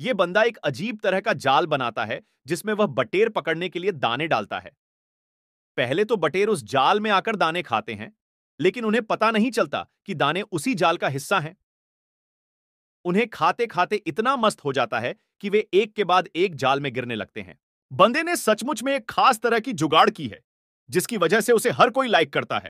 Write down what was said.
यह बंदा एक अजीब तरह का जाल बनाता है जिसमें वह बटेर पकड़ने के लिए दाने डालता है पहले तो बटेर उस जाल में आकर दाने खाते हैं लेकिन उन्हें पता नहीं चलता कि दाने उसी जाल का हिस्सा हैं उन्हें खाते खाते इतना मस्त हो जाता है कि वे एक के बाद एक जाल में गिरने लगते हैं बंदे ने सचमुच में एक खास तरह की जुगाड़ की है जिसकी वजह से उसे हर कोई लाइक करता है